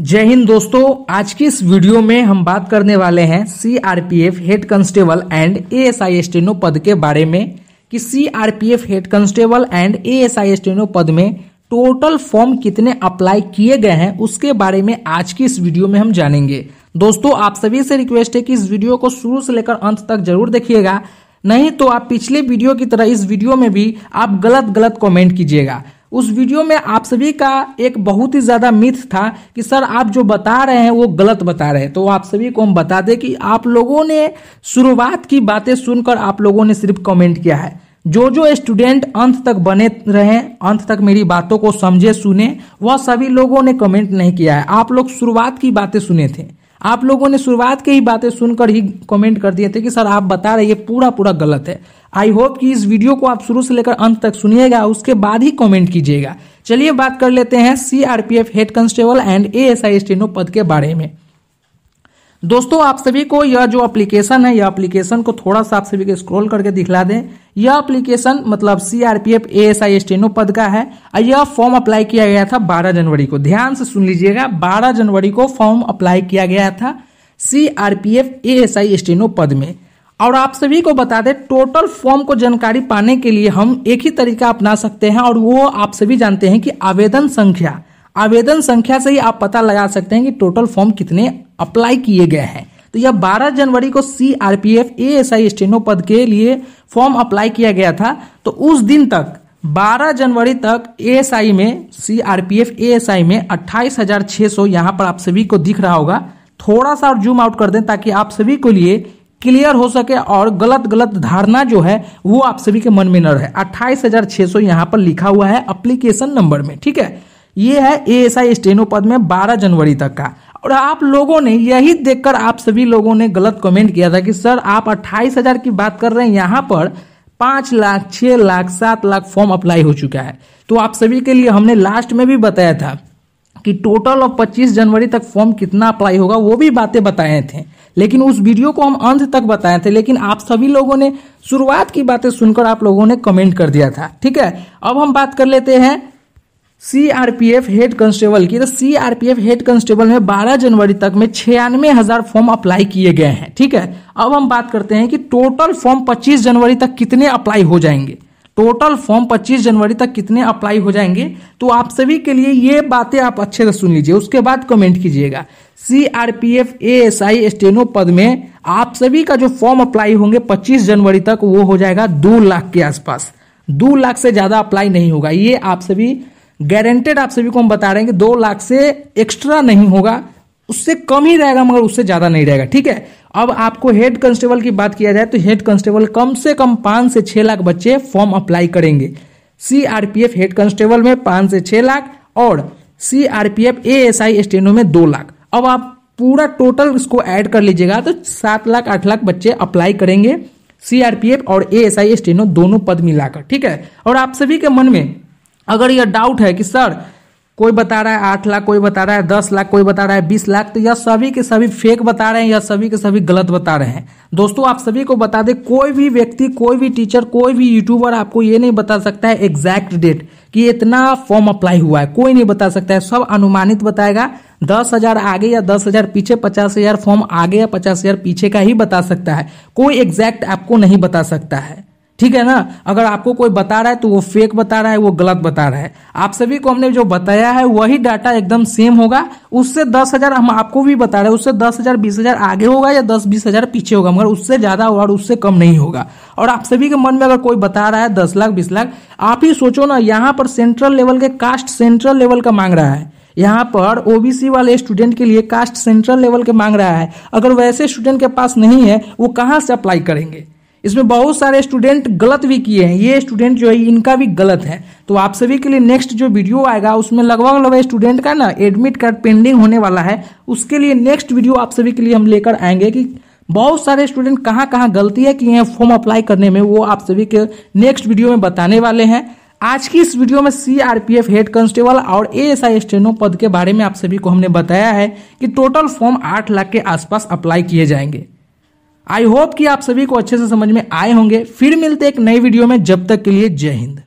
जय हिंद दोस्तों आज की इस वीडियो में हम बात करने वाले हैं CRPF head constable and A S I steno पद के बारे में कि CRPF head constable and A S I steno पद में टोटल फॉर्म कितने अप्लाई किए गए हैं उसके बारे में आज की इस वीडियो में हम जानेंगे दोस्तों आप सभी से रिक्वेस्ट है कि इस वीडियो को शुरू से लेकर अंत तक जरूर देखिएगा नहीं तो आप पिछले वीडियो की तरह इस वीडियो में भी आप गलत गलत कॉमेंट कीजिएगा उस वीडियो में आप सभी का एक बहुत ही ज़्यादा मिथ था कि सर आप जो बता रहे हैं वो गलत बता रहे हैं तो आप सभी को हम बता दें कि आप लोगों ने शुरुआत की बातें सुनकर आप लोगों ने सिर्फ कमेंट किया है जो जो स्टूडेंट अंत तक बने रहे अंत तक मेरी बातों को समझे सुने वह सभी लोगों ने कमेंट नहीं किया है आप लोग शुरुआत की बातें सुने थे आप लोगों ने शुरुआत के ही बातें सुनकर ही कमेंट कर दिए थे कि सर आप बता रहे ये पूरा पूरा गलत है आई होप कि इस वीडियो को आप शुरू से लेकर अंत तक सुनिएगा उसके बाद ही कमेंट कीजिएगा चलिए बात कर लेते हैं CRPF head constable and ASI steno पद के बारे में दोस्तों आप सभी को यह जो एप्लीकेशन है यह एप्लीकेशन को थोड़ा सा आप सभी को स्क्रॉल करके दिखला दें यह एप्लीकेशन मतलब सीआरपीएफ एएसआई स्टेनो पद का है यह फॉर्म अप्लाई किया गया था 12 जनवरी को ध्यान से सुन लीजिएगा 12 जनवरी को फॉर्म अप्लाई किया गया था सीआरपीएफ एएसआई स्टेनो पद में और आप सभी को बता दें टोटल फॉर्म को जानकारी पाने के लिए हम एक ही तरीका अपना सकते हैं और वो आप सभी जानते हैं कि आवेदन संख्या आवेदन संख्या से ही आप पता लगा सकते हैं कि टोटल फॉर्म कितने अप्लाई किए गए हैं तो यह 12 जनवरी को C R P F A S I steno पद के लिए फॉर्म अप्लाई किया गया था तो उस दिन तक 12 जनवरी तक आई में सी आर पी एफ आई में अट्ठाईस हजार छह सौ यहाँ पर आप सभी को दिख रहा होगा थोड़ा सा और जूम आउट कर दें ताकि आप सभी को लिए क्लियर हो सके और गलत गलत धारणा जो है वो आप सभी के मन में न रहे अट्ठाईस हजार छह सौ यहाँ पर लिखा हुआ है अप्लीकेशन नंबर में ठीक है ये है ए एस आई स्टेनो पद में 12 जनवरी तक का और आप लोगों ने यही देखकर आप सभी लोगों ने गलत कमेंट किया था कि सर आप अट्ठाईस हजार की बात कर रहे हैं यहाँ पर पाँच लाख छः लाख सात लाख फॉर्म अप्लाई हो चुका है तो आप सभी के लिए हमने लास्ट में भी बताया था कि टोटल ऑफ पच्चीस जनवरी तक फॉर्म कितना अप्लाई होगा वो भी बातें बताए थे लेकिन उस वीडियो को हम अंत तक बताए थे लेकिन आप सभी लोगों ने शुरुआत की बातें सुनकर आप लोगों ने कमेंट कर दिया था ठीक है अब हम बात कर लेते हैं सीआरपीएफ हेड कांस्टेबल की तो सीआरपीएफ हेड कांस्टेबल में 12 जनवरी तक में छियानवे हजार फॉर्म अप्लाई किए गए हैं ठीक है अब हम बात करते हैं कि टोटल फॉर्म 25 जनवरी तक कितने अप्लाई हो जाएंगे टोटल फॉर्म 25 जनवरी तक कितने अप्लाई हो जाएंगे तो आप सभी के लिए ये बातें आप अच्छे से सुन लीजिए उसके बाद कमेंट कीजिएगा C R P F A S I steno पद में आप सभी का जो फॉर्म अप्लाई होंगे 25 जनवरी तक वो हो जाएगा दो लाख के आसपास दो लाख से ज़्यादा अप्लाई नहीं होगा ये आप सभी गारंटेड आप सभी को हम बता रहे हैं कि दो लाख से एक्स्ट्रा नहीं होगा उससे कम ही रहेगा मगर उससे ज्यादा नहीं रहेगा ठीक है अब आपको हेड कांस्टेबल की बात किया जाए तो हेड कांस्टेबल कम से कम पांच से छह लाख बच्चे फॉर्म अप्लाई करेंगे सीआरपीएफ हेड कांस्टेबल में पांच से छह लाख और सीआरपीएफ आई स्टेनो में दो लाख अब आप पूरा टोटल इसको ऐड कर लीजिएगा तो सात लाख आठ लाख बच्चे अप्लाई करेंगे सीआरपीएफ और ए एस आई स्टेनो दोनों पद मिलाकर ठीक है और आप सभी के मन में अगर यह डाउट है कि सर कोई बता रहा है आठ लाख कोई बता रहा है दस लाख कोई बता रहा है बीस लाख तो यह सभी के सभी फेक बता रहे हैं या सभी के सभी गलत बता रहे हैं दोस्तों आप सभी को बता दें कोई भी व्यक्ति कोई भी टीचर कोई भी यूट्यूबर आपको ये नहीं बता सकता है एग्जैक्ट डेट कि इतना फॉर्म अप्लाई हुआ है कोई नहीं बता सकता है सब अनुमानित बताएगा दस हजार आगे या दस हजार पीछे पचास हजार फॉर्म आगे या पचास हजार पीछे का ही बता सकता है कोई एग्जैक्ट आपको नहीं बता सकता है ठीक है ना अगर आपको कोई बता रहा है तो वो फेक बता रहा है वो गलत बता रहा है आप सभी को हमने जो बताया है वही डाटा एकदम सेम होगा उससे दस हजार हम आपको भी बता रहे हैं उससे दस हजार बीस हजार आगे होगा या दस बीस हजार पीछे होगा मगर उससे ज्यादा होगा और उससे कम नहीं होगा और आप सभी के मन में अगर कोई बता रहा है दस लाख बीस लाख आप ही सोचो ना यहाँ पर सेंट्रल लेवल के कास्ट सेंट्रल लेवल का मांग रहा है यहाँ पर ओबीसी वाले स्टूडेंट के लिए कास्ट सेंट्रल लेवल के मांग रहा है अगर वैसे स्टूडेंट के पास नहीं है वो कहाँ से अप्लाई करेंगे इसमें बहुत सारे स्टूडेंट गलत भी किए हैं ये स्टूडेंट जो है इनका भी गलत है तो आप सभी के लिए नेक्स्ट जो वीडियो आएगा उसमें लगभग लगभग स्टूडेंट का ना एडमिट कार्ड पेंडिंग होने वाला है उसके लिए नेक्स्ट वीडियो आप सभी के लिए हम लेकर आएंगे कि बहुत सारे स्टूडेंट कहाँ कहाँ गलतियाँ किए हैं फॉर्म अप्लाई करने में वो आप सभी के नेक्स्ट वीडियो में बताने वाले हैं आज की इस वीडियो में सीआरपीएफ हेड कांस्टेबल और आई स्टेनो पद के बारे में आप सभी को हमने बताया है कि टोटल फॉर्म आठ लाख के आसपास अप्लाई किए जाएंगे आई होप कि आप सभी को अच्छे से समझ में आए होंगे फिर मिलते एक नई वीडियो में जब तक के लिए जय हिंद